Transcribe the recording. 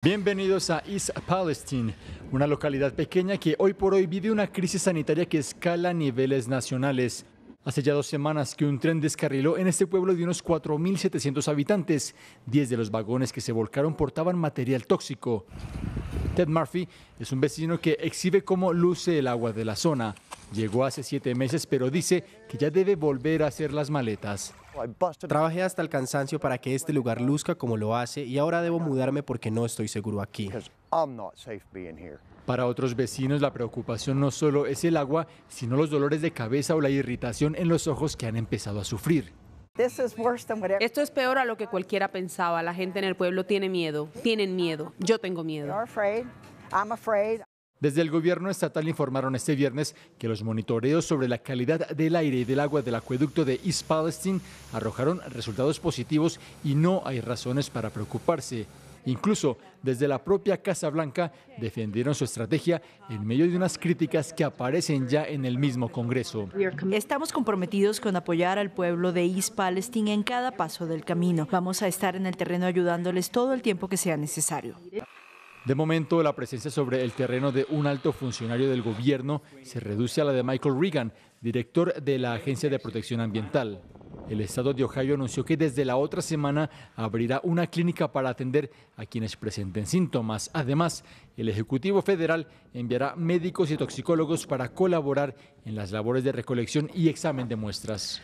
Bienvenidos a East Palestine, una localidad pequeña que hoy por hoy vive una crisis sanitaria que escala a niveles nacionales. Hace ya dos semanas que un tren descarriló en este pueblo de unos 4.700 habitantes. Diez de los vagones que se volcaron portaban material tóxico. Ted Murphy es un vecino que exhibe cómo luce el agua de la zona. Llegó hace siete meses, pero dice que ya debe volver a hacer las maletas. Trabajé hasta el cansancio para que este lugar luzca como lo hace y ahora debo mudarme porque no estoy seguro aquí. Para otros vecinos la preocupación no solo es el agua, sino los dolores de cabeza o la irritación en los ojos que han empezado a sufrir. Esto es peor a lo que cualquiera pensaba. La gente en el pueblo tiene miedo, tienen miedo, yo tengo miedo. Desde el gobierno estatal informaron este viernes que los monitoreos sobre la calidad del aire y del agua del acueducto de East Palestine arrojaron resultados positivos y no hay razones para preocuparse. Incluso desde la propia Casa Blanca defendieron su estrategia en medio de unas críticas que aparecen ya en el mismo Congreso. Estamos comprometidos con apoyar al pueblo de East Palestine en cada paso del camino. Vamos a estar en el terreno ayudándoles todo el tiempo que sea necesario. De momento, la presencia sobre el terreno de un alto funcionario del gobierno se reduce a la de Michael Regan, director de la Agencia de Protección Ambiental. El estado de Ohio anunció que desde la otra semana abrirá una clínica para atender a quienes presenten síntomas. Además, el Ejecutivo Federal enviará médicos y toxicólogos para colaborar en las labores de recolección y examen de muestras.